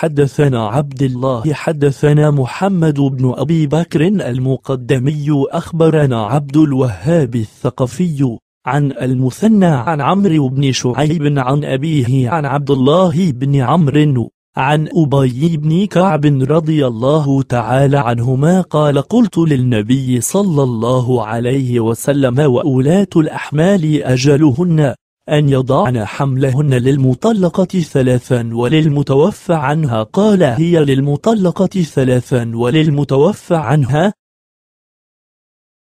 حدثنا عبد الله حدثنا محمد بن أبي بكر المقدمي أخبرنا عبد الوهاب الثقفي عن المثنى عن عمرو بن شعيب عن أبيه عن عبد الله بن عمرو عن أبي بن كعب رضي الله تعالى عنهما قال قلت للنبي صلى الله عليه وسلم وأولات الأحمال أجلهن أن يضعن حملهن للمطلقة ثلاثا وللمتوفى عنها قال هي للمطلقة ثلاثا وللمتوفى عنها